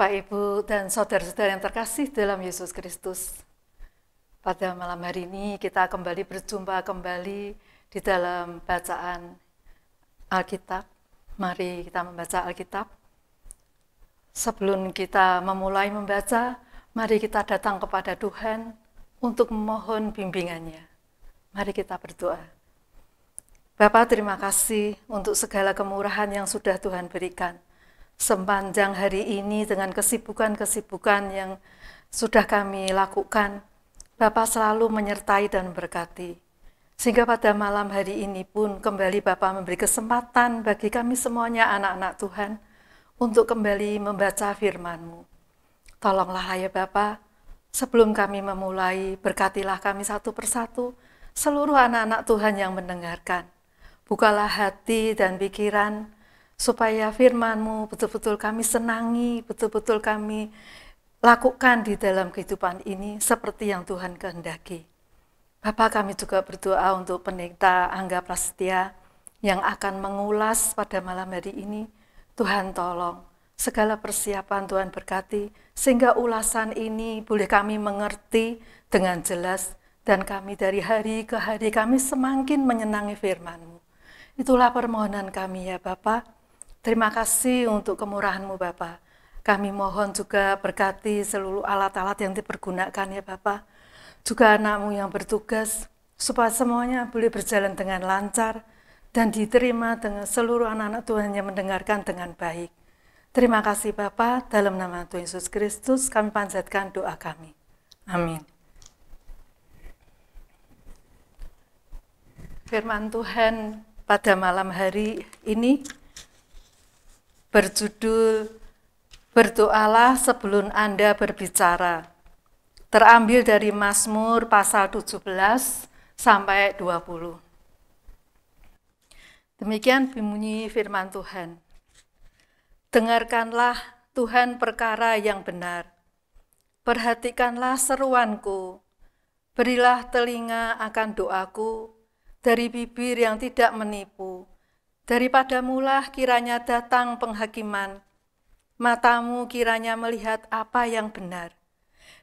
Bapak, Ibu, dan saudara-saudara yang terkasih dalam Yesus Kristus. Pada malam hari ini kita kembali berjumpa kembali di dalam bacaan Alkitab. Mari kita membaca Alkitab. Sebelum kita memulai membaca, mari kita datang kepada Tuhan untuk memohon bimbingannya. Mari kita berdoa. Bapak, terima kasih untuk segala kemurahan yang sudah Tuhan berikan sepanjang hari ini dengan kesibukan-kesibukan yang sudah kami lakukan, Bapak selalu menyertai dan berkati. Sehingga pada malam hari ini pun kembali Bapak memberi kesempatan bagi kami semuanya anak-anak Tuhan untuk kembali membaca firman-Mu. Tolonglah ya Bapak, sebelum kami memulai, berkatilah kami satu persatu seluruh anak-anak Tuhan yang mendengarkan. Bukalah hati dan pikiran, supaya firmanMu betul-betul kami senangi, betul-betul kami lakukan di dalam kehidupan ini seperti yang Tuhan kehendaki. Bapak kami juga berdoa untuk pendeta Angga Prasetya yang akan mengulas pada malam hari ini. Tuhan tolong segala persiapan Tuhan berkati, sehingga ulasan ini boleh kami mengerti dengan jelas, dan kami dari hari ke hari kami semakin menyenangi firman-Mu. Itulah permohonan kami ya Bapak. Terima kasih untuk kemurahanmu Bapak. Bapa. Kami mohon juga berkati seluruh alat-alat yang dipergunakan ya Bapa. Juga anakmu yang bertugas, supaya semuanya boleh berjalan dengan lancar dan diterima dengan seluruh anak-anak Tuhan yang mendengarkan dengan baik. Terima kasih Bapa, dalam nama Tuhan Yesus Kristus kami panjatkan doa kami. Amin. Firman Tuhan pada malam hari ini berjudul Berdoalah sebelum Anda berbicara. Terambil dari Mazmur pasal 17 sampai 20. Demikian bunyi firman Tuhan. Dengarkanlah Tuhan perkara yang benar. Perhatikanlah seruanku. Berilah telinga akan doaku dari bibir yang tidak menipu. Daripada mula kiranya datang penghakiman, matamu kiranya melihat apa yang benar.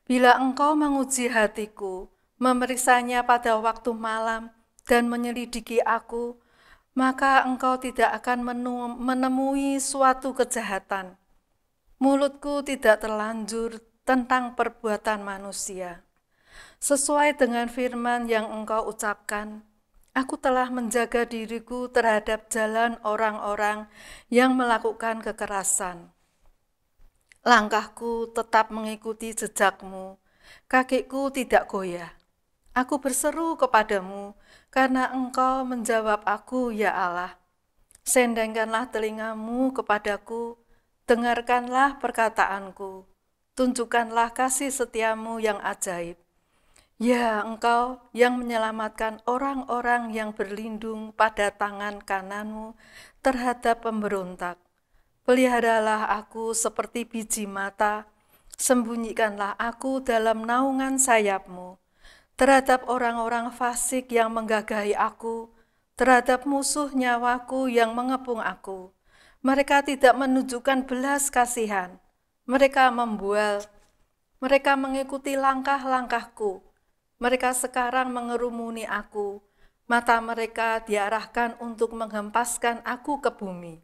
Bila engkau menguji hatiku, memeriksanya pada waktu malam, dan menyelidiki aku, maka engkau tidak akan menemui suatu kejahatan. Mulutku tidak terlanjur tentang perbuatan manusia. Sesuai dengan firman yang engkau ucapkan, Aku telah menjaga diriku terhadap jalan orang-orang yang melakukan kekerasan. Langkahku tetap mengikuti jejakmu, kakiku tidak goyah. Aku berseru kepadamu, karena engkau menjawab aku, ya Allah. Sendengkanlah telingamu kepadaku, dengarkanlah perkataanku, tunjukkanlah kasih setiamu yang ajaib. Ya, engkau yang menyelamatkan orang-orang yang berlindung pada tangan kananmu terhadap pemberontak. Peliharalah aku seperti biji mata, sembunyikanlah aku dalam naungan sayapmu. Terhadap orang-orang fasik yang menggagahi aku, terhadap musuh nyawaku yang mengepung aku. Mereka tidak menunjukkan belas kasihan. Mereka membual, mereka mengikuti langkah-langkahku mereka sekarang mengerumuni aku, mata mereka diarahkan untuk menghempaskan aku ke bumi.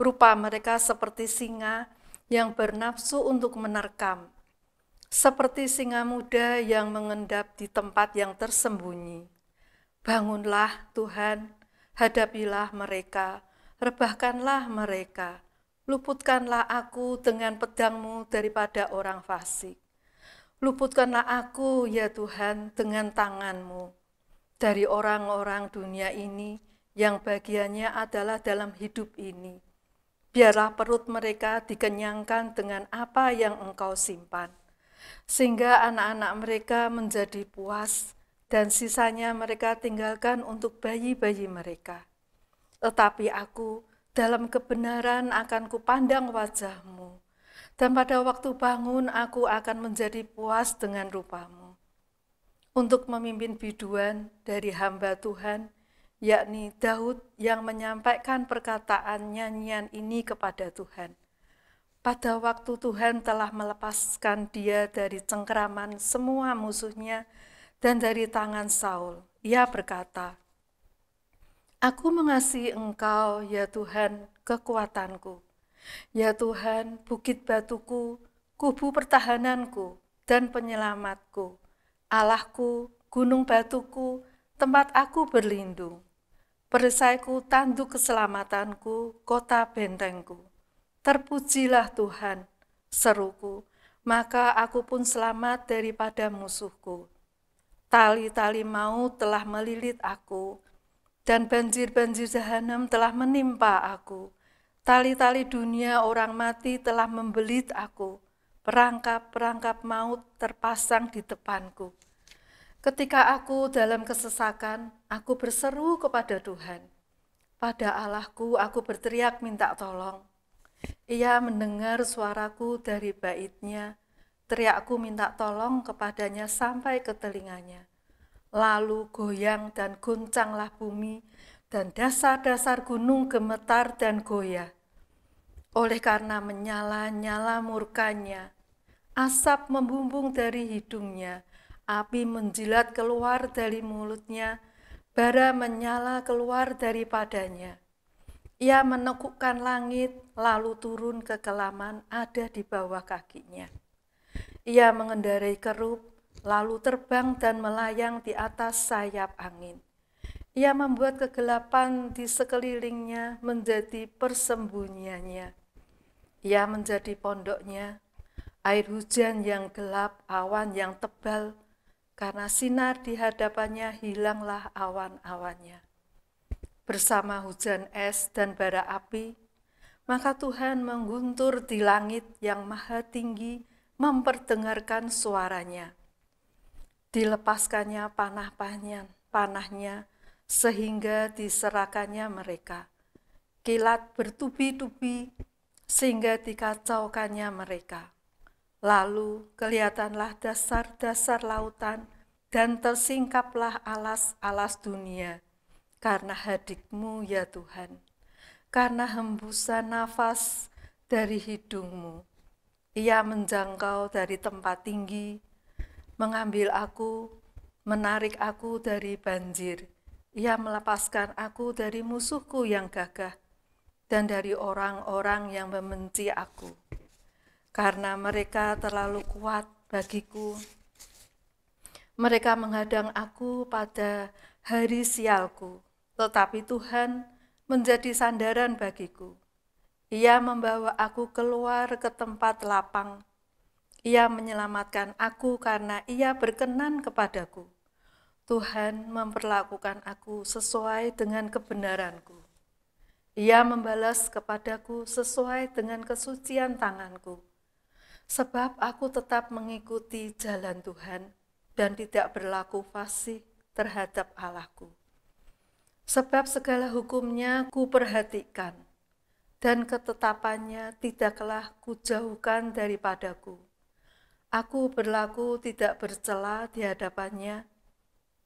Rupa mereka seperti singa yang bernafsu untuk menerkam, seperti singa muda yang mengendap di tempat yang tersembunyi. Bangunlah, Tuhan, hadapilah mereka, rebahkanlah mereka, luputkanlah aku dengan pedangmu daripada orang fasik. Luputkanlah aku, ya Tuhan, dengan tanganmu dari orang-orang dunia ini yang bagiannya adalah dalam hidup ini. Biarlah perut mereka dikenyangkan dengan apa yang engkau simpan, sehingga anak-anak mereka menjadi puas dan sisanya mereka tinggalkan untuk bayi-bayi mereka. Tetapi aku dalam kebenaran akan kupandang wajahmu dan pada waktu bangun aku akan menjadi puas dengan rupamu. Untuk memimpin biduan dari hamba Tuhan, yakni Daud yang menyampaikan perkataan nyanyian ini kepada Tuhan. Pada waktu Tuhan telah melepaskan dia dari cengkeraman semua musuhnya dan dari tangan Saul, ia berkata, Aku mengasihi engkau, ya Tuhan, kekuatanku Ya Tuhan, bukit batuku, kubu pertahananku, dan penyelamatku, Allahku, gunung batuku, tempat aku berlindung. Perisaiku tanduk keselamatanku, kota bentengku. Terpujilah Tuhan, seruku, maka aku pun selamat daripada musuhku. Tali-tali maut telah melilit aku, dan banjir-banjir jahanam telah menimpa aku Tali-tali dunia orang mati telah membelit aku. Perangkap-perangkap maut terpasang di depanku. Ketika aku dalam kesesakan, aku berseru kepada Tuhan. Pada Allahku aku berteriak minta tolong. Ia mendengar suaraku dari baitnya, teriakku minta tolong kepadanya sampai ke telinganya. Lalu goyang dan goncanglah bumi, dan dasar-dasar gunung gemetar dan goyah. Oleh karena menyala-nyala murkanya, asap membumbung dari hidungnya, api menjilat keluar dari mulutnya, bara menyala keluar daripadanya. Ia menekukkan langit, lalu turun ke kelaman ada di bawah kakinya. Ia mengendarai kerup, lalu terbang dan melayang di atas sayap angin. Ia membuat kegelapan di sekelilingnya menjadi persembunyiannya ia menjadi pondoknya, air hujan yang gelap, awan yang tebal, karena sinar di hadapannya hilanglah awan-awannya. Bersama hujan es dan bara api, maka Tuhan mengguntur di langit yang maha tinggi memperdengarkan suaranya. Dilepaskannya panah-panahnya, panahnya, sehingga diserakannya mereka. Kilat bertubi-tubi sehingga dikacaukannya mereka. Lalu kelihatanlah dasar-dasar lautan, dan tersingkaplah alas-alas dunia, karena hadikmu ya Tuhan, karena hembusan nafas dari hidungmu. Ia menjangkau dari tempat tinggi, mengambil aku, menarik aku dari banjir. Ia melepaskan aku dari musuhku yang gagah, dan dari orang-orang yang membenci aku, karena mereka terlalu kuat bagiku. Mereka menghadang aku pada hari sialku, tetapi Tuhan menjadi sandaran bagiku. Ia membawa aku keluar ke tempat lapang. Ia menyelamatkan aku karena ia berkenan kepadaku. Tuhan memperlakukan aku sesuai dengan kebenaranku. Ia membalas kepadaku sesuai dengan kesucian tanganku. Sebab aku tetap mengikuti jalan Tuhan dan tidak berlaku fasih terhadap Allahku. Sebab segala hukumnya ku perhatikan, dan ketetapannya tidaklah ku daripadaku. Aku berlaku tidak bercela di hadapannya,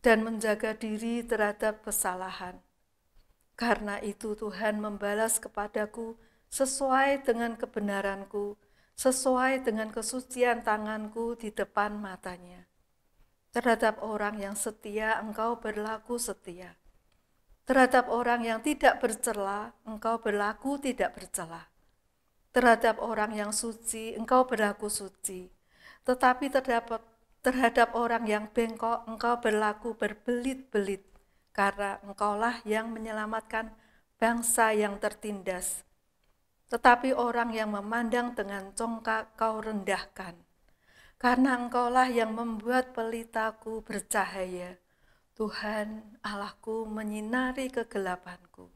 dan menjaga diri terhadap kesalahan karena itu Tuhan membalas kepadaku sesuai dengan kebenaranku, sesuai dengan kesucian tanganku di depan matanya. Terhadap orang yang setia, engkau berlaku setia. Terhadap orang yang tidak bercela, engkau berlaku tidak bercela. Terhadap orang yang suci, engkau berlaku suci. Tetapi terdapat terhadap orang yang bengkok, engkau berlaku berbelit-belit karena engkaulah yang menyelamatkan bangsa yang tertindas. Tetapi orang yang memandang dengan congkak kau rendahkan. Karena engkaulah yang membuat pelitaku bercahaya. Tuhan Allahku menyinari kegelapanku.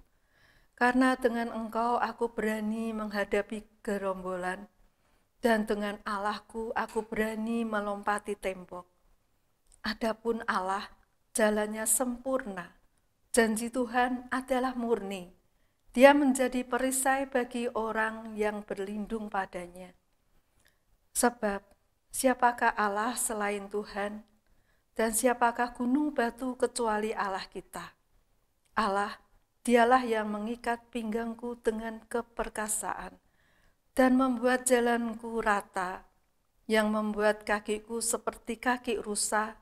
Karena dengan engkau aku berani menghadapi gerombolan, dan dengan Allahku aku berani melompati tembok. Adapun Allah, jalannya sempurna. Janji Tuhan adalah murni. Dia menjadi perisai bagi orang yang berlindung padanya. Sebab, siapakah Allah selain Tuhan? Dan siapakah gunung batu kecuali Allah kita? Allah, dialah yang mengikat pinggangku dengan keperkasaan dan membuat jalanku rata, yang membuat kakiku seperti kaki rusa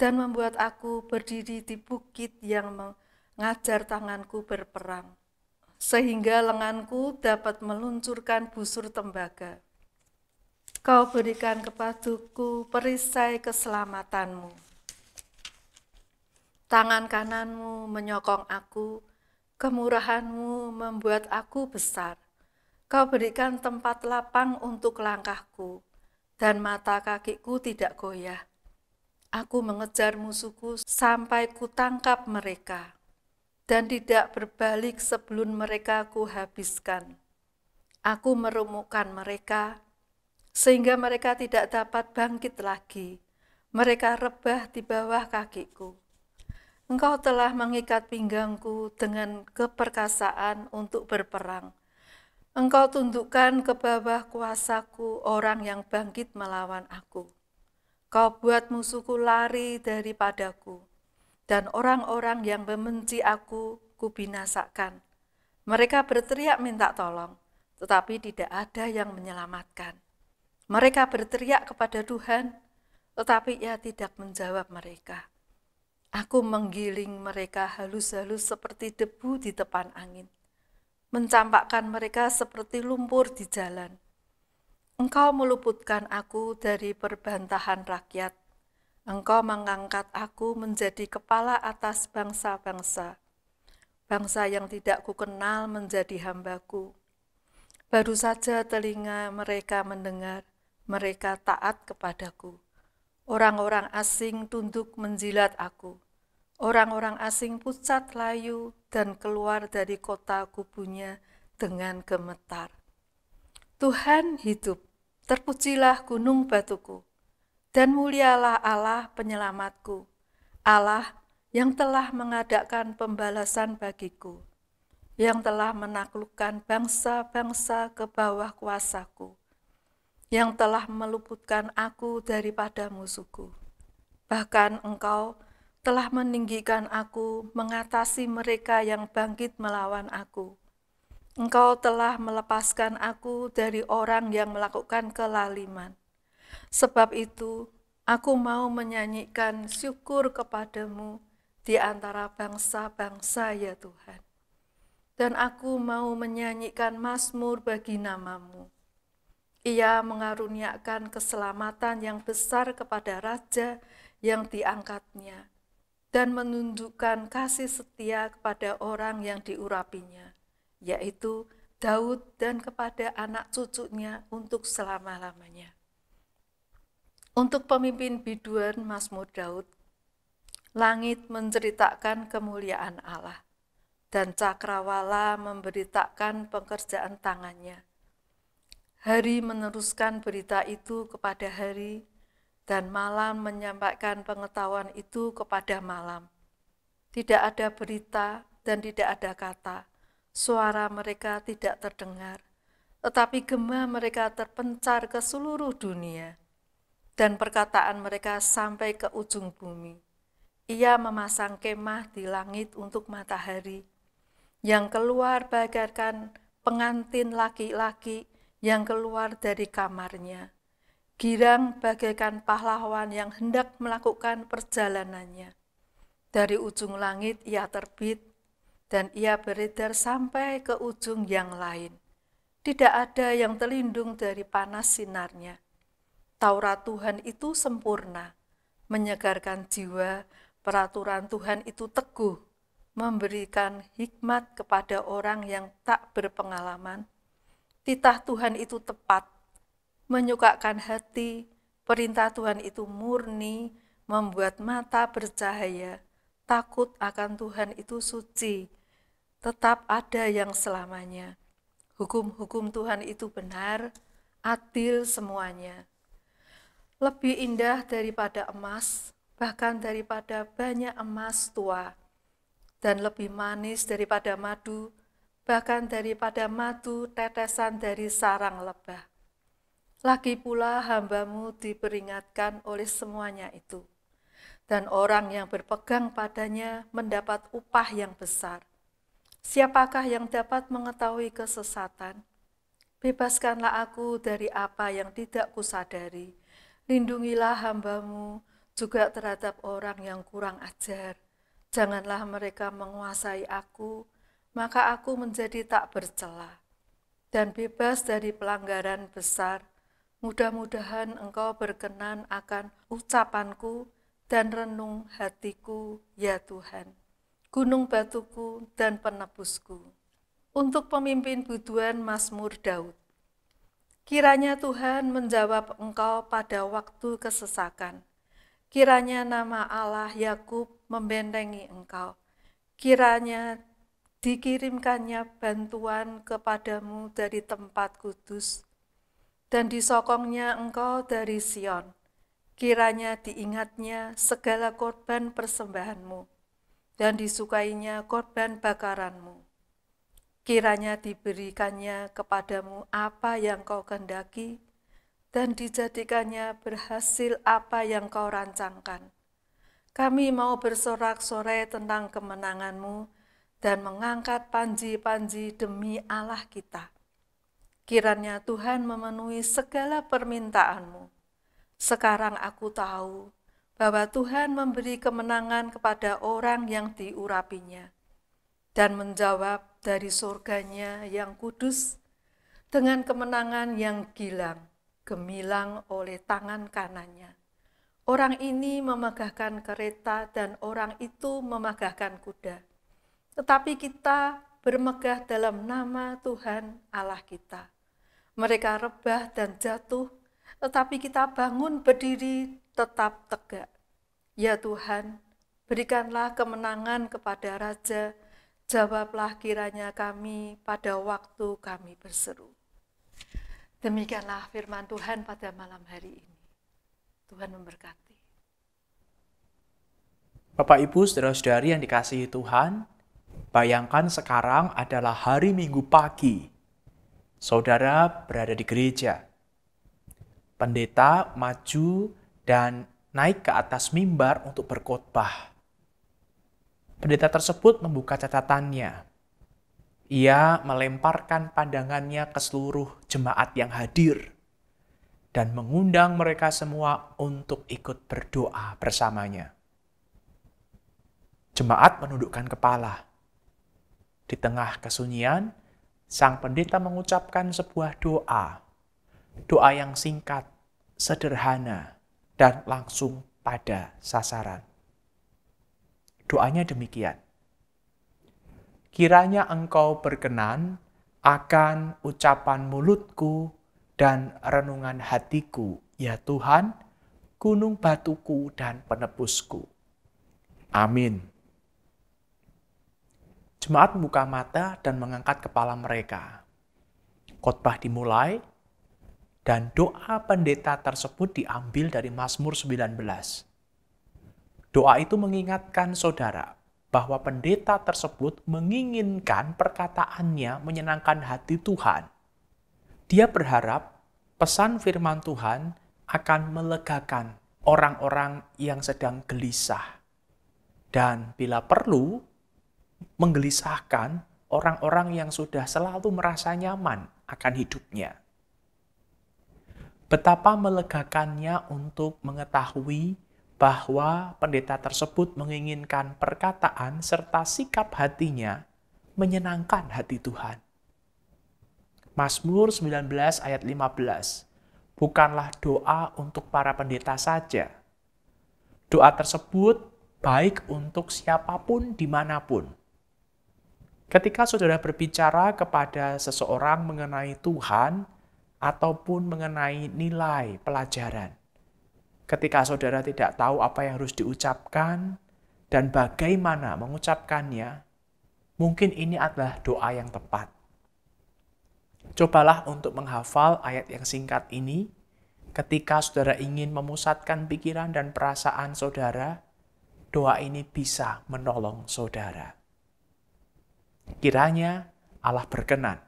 dan membuat aku berdiri di bukit yang mengajar tanganku berperang, sehingga lenganku dapat meluncurkan busur tembaga. Kau berikan kepadaku perisai keselamatanmu. Tangan kananmu menyokong aku, kemurahanmu membuat aku besar. Kau berikan tempat lapang untuk langkahku, dan mata kakiku tidak goyah Aku mengejar musuhku sampai kutangkap mereka, dan tidak berbalik sebelum mereka kuhabiskan. Aku meremukkan mereka, sehingga mereka tidak dapat bangkit lagi. Mereka rebah di bawah kakiku. Engkau telah mengikat pinggangku dengan keperkasaan untuk berperang. Engkau tundukkan ke bawah kuasaku orang yang bangkit melawan aku. Kau buat musuhku lari daripadaku, dan orang-orang yang membenci aku kubinasakan. Mereka berteriak minta tolong, tetapi tidak ada yang menyelamatkan. Mereka berteriak kepada Tuhan, tetapi ia tidak menjawab mereka. Aku menggiling mereka halus-halus seperti debu di depan angin, mencampakkan mereka seperti lumpur di jalan. Engkau meluputkan aku dari perbantahan rakyat. Engkau mengangkat aku menjadi kepala atas bangsa-bangsa. Bangsa yang tidak kukenal menjadi hambaku. Baru saja telinga mereka mendengar, mereka taat kepadaku. Orang-orang asing tunduk menjilat aku. Orang-orang asing pucat layu dan keluar dari kota kubunya dengan gemetar. Tuhan hidup Terpujilah gunung batuku, dan mulialah Allah penyelamatku, Allah yang telah mengadakan pembalasan bagiku, yang telah menaklukkan bangsa-bangsa ke bawah kuasaku, yang telah meluputkan aku daripada musuhku. Bahkan engkau telah meninggikan aku mengatasi mereka yang bangkit melawan aku Engkau telah melepaskan aku dari orang yang melakukan kelaliman. Sebab itu, aku mau menyanyikan syukur kepadamu di antara bangsa-bangsa ya Tuhan. Dan aku mau menyanyikan mazmur bagi namamu. Ia mengaruniakan keselamatan yang besar kepada Raja yang diangkatnya dan menunjukkan kasih setia kepada orang yang diurapinya yaitu Daud dan kepada anak cucunya untuk selama-lamanya. Untuk pemimpin biduan Mazmur Daud, langit menceritakan kemuliaan Allah, dan cakrawala memberitakan pekerjaan tangannya. Hari meneruskan berita itu kepada hari, dan malam menyampaikan pengetahuan itu kepada malam. Tidak ada berita dan tidak ada kata, Suara mereka tidak terdengar, tetapi gema mereka terpencar ke seluruh dunia, dan perkataan mereka sampai ke ujung bumi. Ia memasang kemah di langit untuk matahari, yang keluar bagaikan pengantin laki-laki yang keluar dari kamarnya. Girang bagaikan pahlawan yang hendak melakukan perjalanannya. Dari ujung langit ia terbit, dan ia beredar sampai ke ujung yang lain. Tidak ada yang terlindung dari panas sinarnya. Taurat Tuhan itu sempurna, menyegarkan jiwa, peraturan Tuhan itu teguh, memberikan hikmat kepada orang yang tak berpengalaman. Titah Tuhan itu tepat, menyukakan hati, perintah Tuhan itu murni, membuat mata bercahaya, takut akan Tuhan itu suci, tetap ada yang selamanya. Hukum-hukum Tuhan itu benar, adil semuanya. Lebih indah daripada emas, bahkan daripada banyak emas tua, dan lebih manis daripada madu, bahkan daripada madu tetesan dari sarang lebah. Lagi pula hambamu diperingatkan oleh semuanya itu, dan orang yang berpegang padanya mendapat upah yang besar. Siapakah yang dapat mengetahui kesesatan? Bebaskanlah aku dari apa yang tidak kusadari. Lindungilah hambamu juga terhadap orang yang kurang ajar. Janganlah mereka menguasai aku, maka aku menjadi tak bercela dan bebas dari pelanggaran besar. Mudah-mudahan engkau berkenan akan ucapanku dan renung hatiku, ya Tuhan gunung batuku dan penebusku. Untuk pemimpin buduan Mazmur Daud. Kiranya Tuhan menjawab engkau pada waktu kesesakan. Kiranya nama Allah Yakub membentengi engkau. Kiranya dikirimkannya bantuan kepadamu dari tempat kudus, dan disokongnya engkau dari Sion. Kiranya diingatnya segala korban persembahanmu dan disukainya korban bakaranmu. Kiranya diberikannya kepadamu apa yang kau kehendaki, dan dijadikannya berhasil apa yang kau rancangkan. Kami mau bersorak-sorai tentang kemenanganmu dan mengangkat panji-panji demi Allah kita. Kiranya Tuhan memenuhi segala permintaanmu. Sekarang aku tahu bahwa Tuhan memberi kemenangan kepada orang yang diurapinya dan menjawab dari surganya yang kudus dengan kemenangan yang gilang, gemilang oleh tangan kanannya. Orang ini memegahkan kereta dan orang itu memegahkan kuda. Tetapi kita bermegah dalam nama Tuhan Allah kita. Mereka rebah dan jatuh, tetapi kita bangun berdiri tetap tegak. Ya Tuhan, berikanlah kemenangan kepada Raja, jawablah kiranya kami pada waktu kami berseru. Demikianlah firman Tuhan pada malam hari ini. Tuhan memberkati. Bapak, Ibu, Saudara-saudari yang dikasihi Tuhan, bayangkan sekarang adalah hari Minggu pagi. Saudara berada di gereja. Pendeta maju dan naik ke atas mimbar untuk berkhotbah. Pendeta tersebut membuka catatannya. Ia melemparkan pandangannya ke seluruh jemaat yang hadir dan mengundang mereka semua untuk ikut berdoa bersamanya. Jemaat menundukkan kepala. Di tengah kesunyian, sang pendeta mengucapkan sebuah doa. Doa yang singkat, sederhana, dan langsung pada sasaran. Doanya demikian. Kiranya engkau berkenan akan ucapan mulutku dan renungan hatiku, ya Tuhan, gunung batuku dan penebusku. Amin. Jemaat muka mata dan mengangkat kepala mereka. Khotbah dimulai dan doa pendeta tersebut diambil dari Mazmur 19. Doa itu mengingatkan saudara bahwa pendeta tersebut menginginkan perkataannya menyenangkan hati Tuhan. Dia berharap pesan firman Tuhan akan melegakan orang-orang yang sedang gelisah. Dan bila perlu, menggelisahkan orang-orang yang sudah selalu merasa nyaman akan hidupnya. Betapa melegakannya untuk mengetahui bahwa pendeta tersebut menginginkan perkataan serta sikap hatinya menyenangkan hati Tuhan. Mazmur 19 ayat 15 bukanlah doa untuk para pendeta saja. Doa tersebut baik untuk siapapun dimanapun. Ketika saudara berbicara kepada seseorang mengenai Tuhan, ataupun mengenai nilai pelajaran. Ketika saudara tidak tahu apa yang harus diucapkan dan bagaimana mengucapkannya, mungkin ini adalah doa yang tepat. Cobalah untuk menghafal ayat yang singkat ini ketika saudara ingin memusatkan pikiran dan perasaan saudara. Doa ini bisa menolong saudara. Kiranya Allah berkenan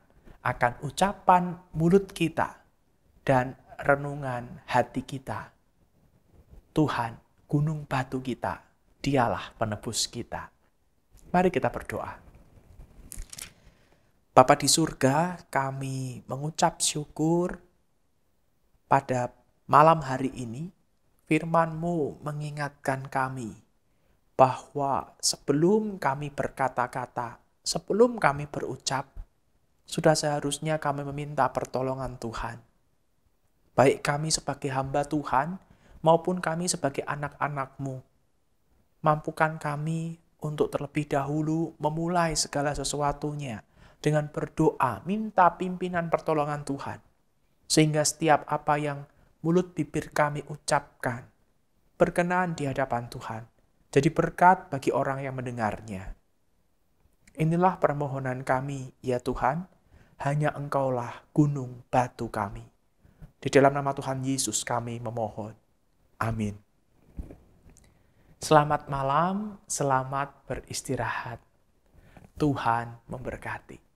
akan ucapan mulut kita dan renungan hati kita. Tuhan, gunung batu kita, dialah penebus kita. Mari kita berdoa. Bapa di surga, kami mengucap syukur pada malam hari ini. FirmanMu mengingatkan kami bahwa sebelum kami berkata-kata, sebelum kami berucap, sudah seharusnya kami meminta pertolongan Tuhan. Baik kami sebagai hamba Tuhan maupun kami sebagai anak-anakmu. Mampukan kami untuk terlebih dahulu memulai segala sesuatunya dengan berdoa, minta pimpinan pertolongan Tuhan. Sehingga setiap apa yang mulut bibir kami ucapkan, berkenan di hadapan Tuhan, jadi berkat bagi orang yang mendengarnya. Inilah permohonan kami, ya Tuhan, hanya engkaulah gunung batu kami. Di dalam nama Tuhan Yesus kami memohon. Amin. Selamat malam, selamat beristirahat. Tuhan memberkati.